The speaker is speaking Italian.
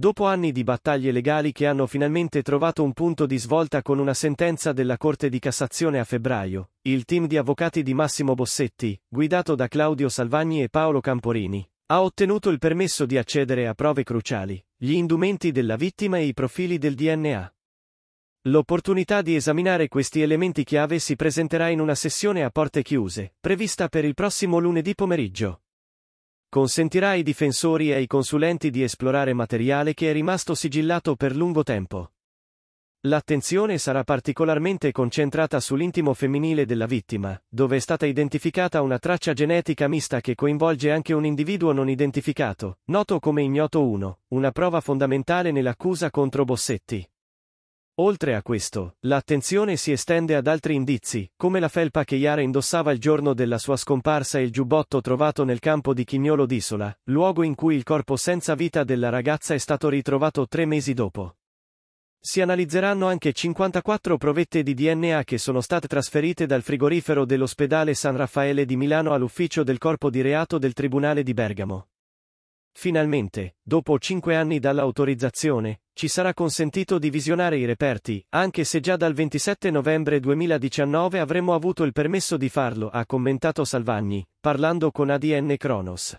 Dopo anni di battaglie legali che hanno finalmente trovato un punto di svolta con una sentenza della Corte di Cassazione a febbraio, il team di avvocati di Massimo Bossetti, guidato da Claudio Salvagni e Paolo Camporini, ha ottenuto il permesso di accedere a prove cruciali, gli indumenti della vittima e i profili del DNA. L'opportunità di esaminare questi elementi chiave si presenterà in una sessione a porte chiuse, prevista per il prossimo lunedì pomeriggio. Consentirà ai difensori e ai consulenti di esplorare materiale che è rimasto sigillato per lungo tempo. L'attenzione sarà particolarmente concentrata sull'intimo femminile della vittima, dove è stata identificata una traccia genetica mista che coinvolge anche un individuo non identificato, noto come ignoto 1, una prova fondamentale nell'accusa contro Bossetti. Oltre a questo, l'attenzione si estende ad altri indizi, come la felpa che Iara indossava il giorno della sua scomparsa e il giubbotto trovato nel campo di Chignolo d'Isola, luogo in cui il corpo senza vita della ragazza è stato ritrovato tre mesi dopo. Si analizzeranno anche 54 provette di DNA che sono state trasferite dal frigorifero dell'ospedale San Raffaele di Milano all'ufficio del corpo di reato del Tribunale di Bergamo. Finalmente, dopo cinque anni dall'autorizzazione, ci sarà consentito di visionare i reperti, anche se già dal 27 novembre 2019 avremmo avuto il permesso di farlo, ha commentato Salvagni, parlando con ADN Kronos.